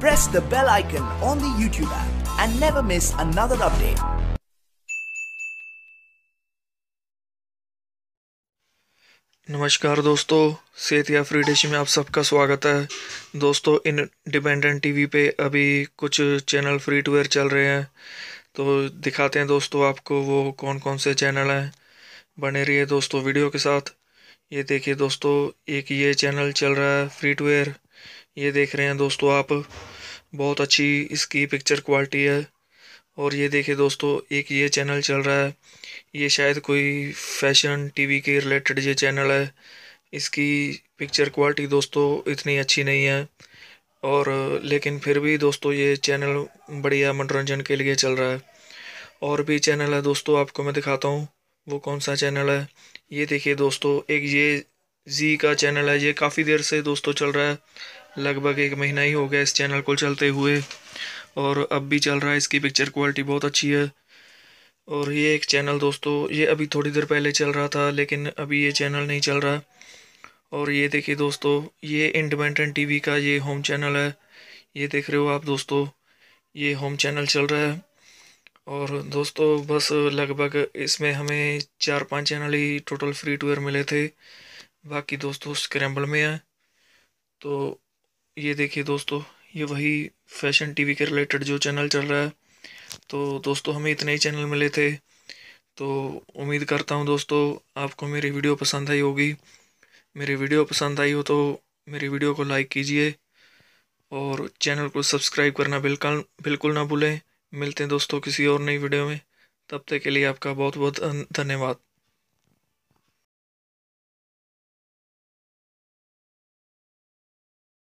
press the bell icon on the YouTube app and never miss another update. नमस्कार दोस्तों सेहत या free dish में आप सबका स्वागत है दोस्तों इंडिपेंडेंट टीवी पे अभी कुछ चैनल फ्री टू एयर चल रहे हैं तो दिखाते हैं दोस्तों आपको वो कौन कौन से चैनल हैं बने रहिए दोस्तों वीडियो के साथ ये देखिए दोस्तों एक ये चैनल चल रहा है फ्री टू एयर ये देख रहे हैं दोस्तों आप बहुत अच्छी इसकी पिक्चर क्वालिटी है और ये देखिए दोस्तों एक ये चैनल चल रहा है ये शायद कोई फैशन टीवी के रिलेटेड ये चैनल है इसकी पिक्चर क्वालिटी दोस्तों इतनी अच्छी नहीं है और लेकिन फिर भी दोस्तों ये चैनल बढ़िया मनोरंजन के लिए चल रहा है और भी चैनल है दोस्तों आपको मैं दिखाता हूँ वो कौन सा चैनल है ये देखिए दोस्तों एक ये जी का चैनल है ये काफ़ी देर से दोस्तों चल रहा है लगभग एक महीना ही हो गया इस चैनल को चलते हुए और अब भी चल रहा है इसकी पिक्चर क्वालिटी बहुत अच्छी है और ये एक चैनल दोस्तों ये अभी थोड़ी देर पहले चल रहा था लेकिन अभी ये चैनल नहीं चल रहा और ये देखिए दोस्तों ये इंडिपेंडेंट टीवी का ये होम चैनल है ये देख रहे हो आप दोस्तों ये होम चैनल चल रहा है और दोस्तों बस लगभग इसमें हमें चार पांच चैनल ही टोटल फ्री टूअर मिले थे बाकी दोस्तों स्क्रैम्बल में है तो ये देखिए दोस्तों ये वही फैशन टीवी के रिलेटेड जो चैनल चल रहा है तो दोस्तों हमें इतने ही चैनल मिले थे तो उम्मीद करता हूँ दोस्तों आपको मेरी वीडियो पसंद आई होगी मेरी वीडियो पसंद आई हो तो मेरी वीडियो को लाइक कीजिए और चैनल को सब्सक्राइब करना बिल्कुल बिल्कुल ना भूलें मिलते हैं दोस्तों किसी और नई वीडियो में तब तक के लिए आपका बहुत बहुत धन्यवाद